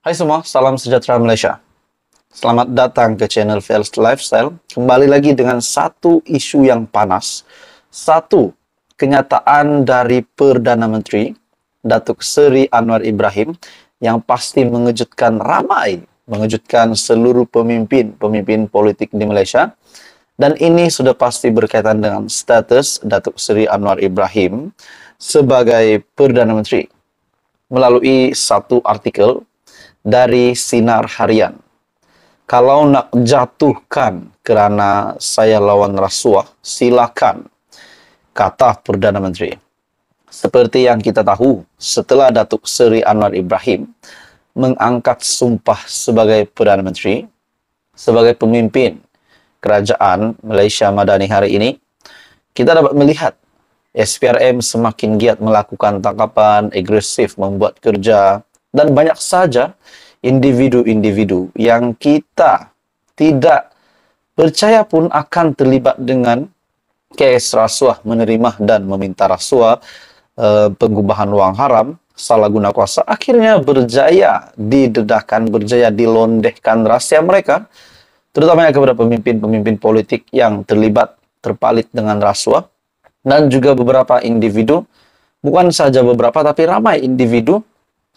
Hai semua, salam sejahtera Malaysia. Selamat datang ke channel Fels Lifestyle. Kembali lagi dengan satu isu yang panas satu, kenyataan dari Perdana Menteri Datuk Seri Anwar Ibrahim yang pasti mengejutkan ramai, mengejutkan seluruh pemimpin-pemimpin politik di Malaysia. Dan ini sudah pasti berkaitan dengan status Datuk Seri Anwar Ibrahim sebagai Perdana Menteri melalui satu artikel dari Sinar Harian. Kalau nak jatuhkan kerana saya lawan rasuah, silakan kata Perdana Menteri. Seperti yang kita tahu, setelah Datuk Seri Anwar Ibrahim mengangkat sumpah sebagai Perdana Menteri, sebagai pemimpin kerajaan Malaysia Madani hari ini, kita dapat melihat SPRM semakin giat melakukan tangkapan, agresif membuat kerja, dan banyak saja individu-individu yang kita tidak percaya pun akan terlibat dengan kes rasuah menerima dan meminta rasuah e, eh, pengubahan uang haram salah guna kuasa akhirnya berjaya didedahkan berjaya dilondehkan rahasia mereka terutama kepada pemimpin-pemimpin politik yang terlibat terpalit dengan rasuah dan juga beberapa individu bukan saja beberapa tapi ramai individu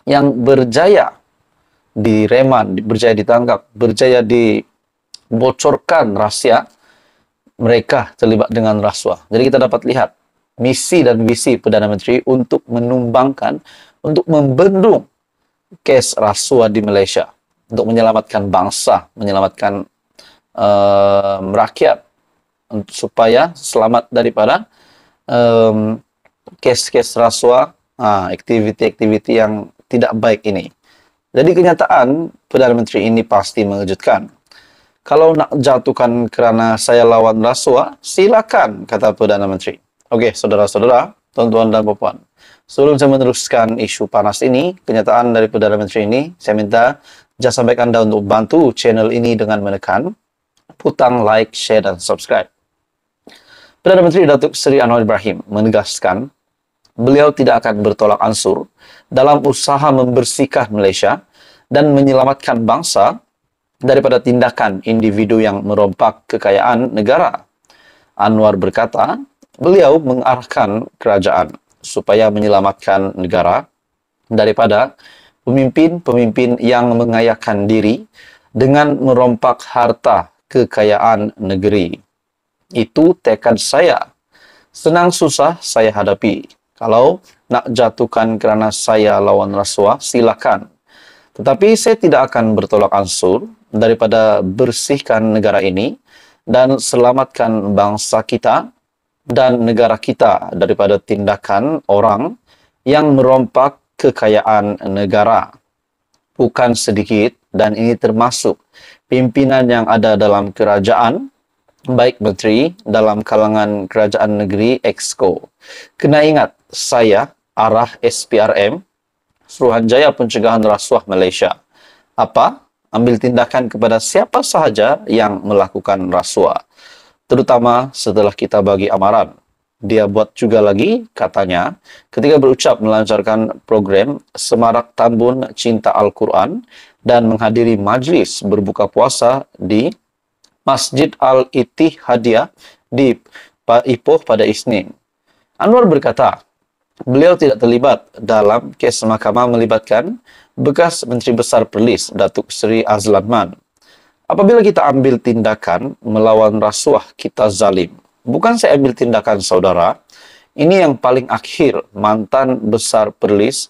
yang berjaya direman berjaya ditangkap berjaya dibocorkan rahasia mereka terlibat dengan rasuah. Jadi kita dapat lihat misi dan visi Perdana Menteri untuk menumbangkan, untuk membendung kes rasuah di Malaysia, untuk menyelamatkan bangsa, menyelamatkan um, rakyat, supaya selamat daripada um, kes-kes rasuah, aktiviti-aktiviti yang tidak baik ini. Jadi kenyataan Perdana Menteri ini pasti mengejutkan kalau nak jatuhkan kerana saya lawan rasuah, silakan, kata Perdana Menteri. Oke, okay, saudara-saudara, tuan-tuan dan puan Sebelum saya meneruskan isu panas ini, kenyataan dari Perdana Menteri ini, saya minta jasa baik Anda untuk bantu channel ini dengan menekan butang like, share, dan subscribe. Perdana Menteri Datuk Seri Anwar Ibrahim menegaskan beliau tidak akan bertolak ansur dalam usaha membersihkan Malaysia dan menyelamatkan bangsa daripada tindakan individu yang merompak kekayaan negara. Anwar berkata, beliau mengarahkan kerajaan supaya menyelamatkan negara daripada pemimpin-pemimpin yang mengayakan diri dengan merompak harta kekayaan negeri. Itu tekad saya. Senang susah saya hadapi. Kalau nak jatuhkan kerana saya lawan rasuah, silakan. Tetapi saya tidak akan bertolak ansur daripada bersihkan negara ini dan selamatkan bangsa kita dan negara kita daripada tindakan orang yang merompak kekayaan negara. Bukan sedikit dan ini termasuk pimpinan yang ada dalam kerajaan, baik menteri dalam kalangan kerajaan negeri EXCO. Kena ingat saya arah SPRM Suruhanjaya Pencegahan Rasuah Malaysia. Apa? Ambil tindakan kepada siapa sahaja yang melakukan rasuah. Terutama setelah kita bagi amaran. Dia buat juga lagi, katanya, ketika berucap melancarkan program Semarak Tambun Cinta Al-Quran dan menghadiri majlis berbuka puasa di Masjid al Hadiah di Ipoh pada Isnin. Anwar berkata, beliau tidak terlibat dalam kes mahkamah melibatkan bekas Menteri Besar Perlis, Datuk Seri Azlan man Apabila kita ambil tindakan melawan rasuah, kita zalim. Bukan saya ambil tindakan saudara, ini yang paling akhir mantan Besar Perlis,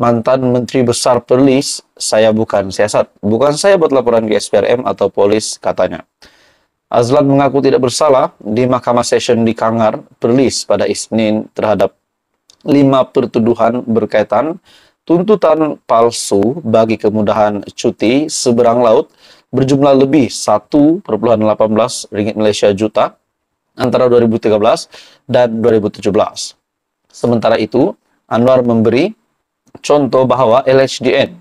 mantan Menteri Besar Perlis, saya bukan siasat. Bukan saya buat laporan ke SPRM atau polis katanya. Azlan mengaku tidak bersalah di Mahkamah Session di Kangar, Perlis pada Isnin terhadap lima pertuduhan berkaitan tuntutan palsu bagi kemudahan cuti seberang laut berjumlah lebih 1,18 ringgit Malaysia juta antara 2013 dan 2017. Sementara itu, Anwar memberi contoh bahwa LHDN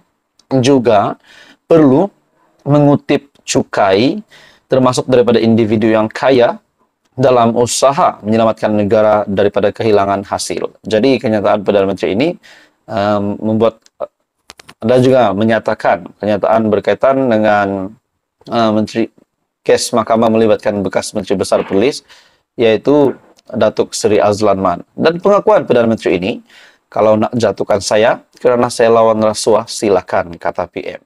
juga perlu mengutip cukai termasuk daripada individu yang kaya dalam usaha menyelamatkan negara daripada kehilangan hasil. Jadi kenyataan Perdana Menteri ini um, membuat ada juga menyatakan kenyataan berkaitan dengan uh, menteri kes mahkamah melibatkan bekas menteri besar polis yaitu Datuk Seri Azlan Man. Dan pengakuan Perdana Menteri ini kalau nak jatuhkan saya kerana saya lawan rasuah silakan kata PM.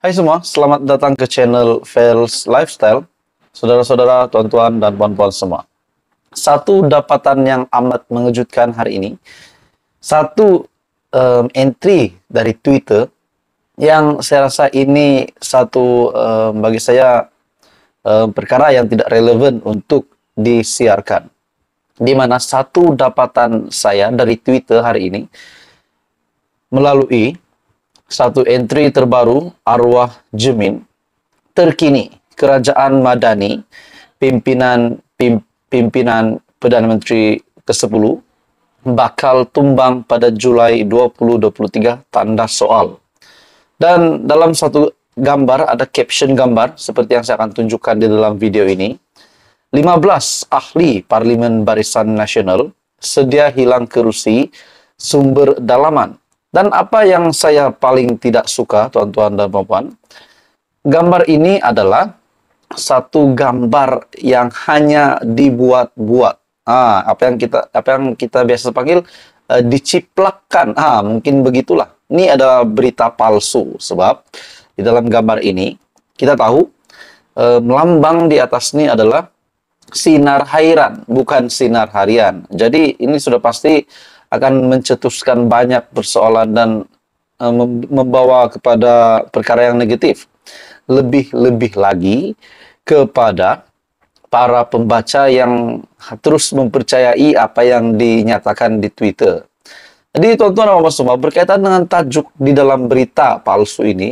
Hai semua, selamat datang ke channel Fails Lifestyle Saudara-saudara, tuan-tuan, dan puan-puan semua. Satu dapatan yang amat mengejutkan hari ini, satu um, entry dari Twitter yang saya rasa ini satu um, bagi saya um, perkara yang tidak relevan untuk disiarkan. Di mana satu dapatan saya dari Twitter hari ini melalui satu entry terbaru arwah Jemin terkini kerajaan Madani, pimpinan pim, pimpinan Perdana Menteri ke-10 bakal tumbang pada Julai 2023 tanda soal. Dan dalam satu gambar ada caption gambar seperti yang saya akan tunjukkan di dalam video ini. 15 ahli Parlimen Barisan Nasional sedia hilang kerusi sumber dalaman. Dan apa yang saya paling tidak suka, tuan-tuan dan puan-puan, gambar ini adalah satu gambar yang hanya dibuat-buat. Ah, apa yang kita apa yang kita biasa panggil uh, diciplakkan. Ah, mungkin begitulah. Ini ada berita palsu sebab di dalam gambar ini kita tahu eh, melambang di atas ini adalah sinar hairan, bukan sinar harian. Jadi ini sudah pasti akan mencetuskan banyak persoalan dan eh, membawa kepada perkara yang negatif lebih-lebih lagi kepada para pembaca yang terus mempercayai apa yang dinyatakan di Twitter. Jadi tuan-tuan dan semua berkaitan dengan tajuk di dalam berita palsu ini,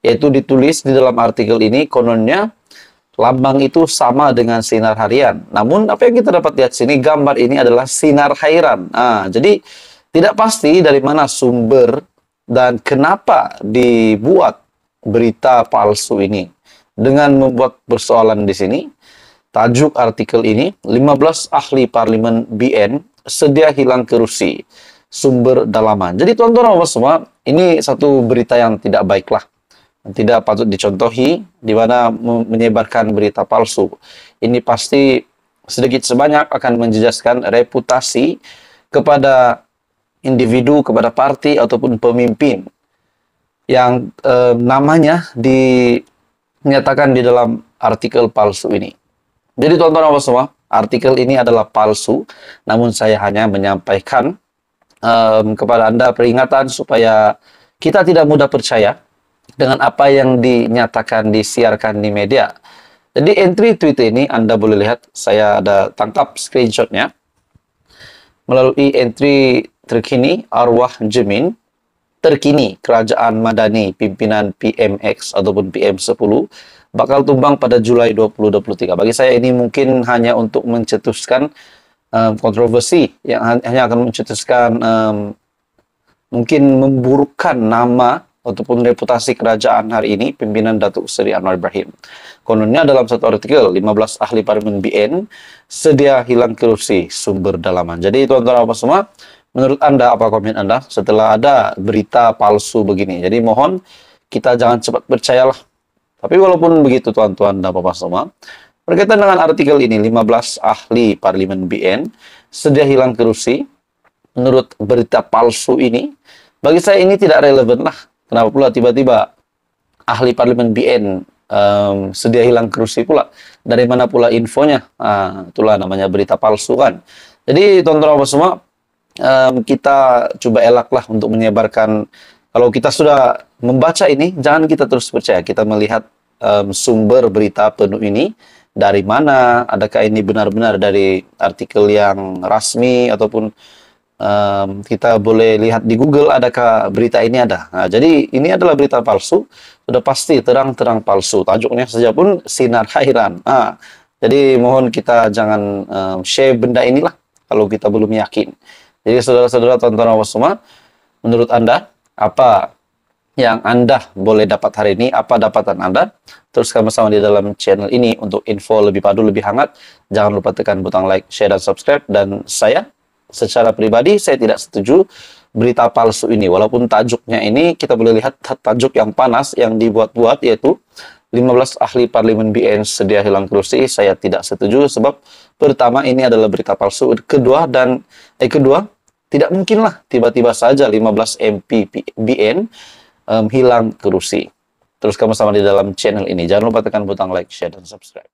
yaitu ditulis di dalam artikel ini kononnya lambang itu sama dengan sinar harian. Namun apa yang kita dapat lihat sini gambar ini adalah sinar hairan. Nah, jadi tidak pasti dari mana sumber dan kenapa dibuat berita palsu ini. Dengan membuat persoalan di sini, tajuk artikel ini, 15 ahli parlimen BN sedia hilang Rusi, sumber dalaman. Jadi tuan-tuan apa semua, ini satu berita yang tidak baiklah. Tidak patut dicontohi, di mana menyebarkan berita palsu. Ini pasti sedikit sebanyak akan menjejaskan reputasi kepada individu, kepada parti, ataupun pemimpin yang eh, namanya dinyatakan di dalam artikel palsu ini. Jadi tonton apa semua, artikel ini adalah palsu, namun saya hanya menyampaikan kepada Anda peringatan supaya kita tidak mudah percaya dengan apa yang dinyatakan, disiarkan di media. Jadi entry tweet ini Anda boleh lihat, saya ada tangkap screenshotnya melalui entry terkini Arwah Jemin terkini Kerajaan Madani pimpinan PMX ataupun PM10 bakal tumbang pada Julai 2023. Bagi saya ini mungkin hanya untuk mencetuskan um, kontroversi yang hanya akan mencetuskan um, mungkin memburukkan nama ataupun reputasi kerajaan hari ini pimpinan Datuk Seri Anwar Ibrahim. Kononnya dalam satu artikel, 15 ahli parlemen BN sedia hilang kerusi sumber dalaman. Jadi tuan-tuan apa semua, Menurut Anda apa komen Anda setelah ada berita palsu begini? Jadi mohon kita jangan cepat percayalah. Tapi walaupun begitu tuan-tuan dan bapak semua, berkaitan dengan artikel ini 15 ahli parlimen BN sedia hilang kerusi menurut berita palsu ini bagi saya ini tidak relevan lah. Kenapa pula tiba-tiba ahli parlimen BN um, sedia hilang kerusi pula? Dari mana pula infonya? Nah, itulah namanya berita palsu kan. Jadi tuan-tuan semua um, kita coba elaklah untuk menyebarkan. Kalau kita sudah membaca ini, jangan kita terus percaya. Kita melihat um, sumber berita penuh ini dari mana, adakah ini benar-benar dari artikel yang resmi ataupun um, kita boleh lihat di Google adakah berita ini ada. Nah, jadi ini adalah berita palsu, sudah pasti terang-terang palsu. Tajuknya saja pun sinar hairan. Nah, jadi mohon kita jangan um, share benda inilah kalau kita belum yakin. Jadi saudara-saudara tonton Allah semua, menurut Anda apa yang Anda boleh dapat hari ini, apa dapatan Anda? Teruskan bersama di dalam channel ini untuk info lebih padu, lebih hangat. Jangan lupa tekan butang like, share, dan subscribe. Dan saya, secara pribadi, saya tidak setuju berita palsu ini. Walaupun tajuknya ini, kita boleh lihat tajuk yang panas, yang dibuat-buat, yaitu 15 ahli parlimen BN sedia hilang kursi. Saya tidak setuju sebab pertama ini adalah berita palsu. Kedua dan eh kedua tidak mungkinlah tiba-tiba saja 15 MPBN um, hilang ke Terus kamu sama di dalam channel ini. Jangan lupa tekan butang like, share, dan subscribe.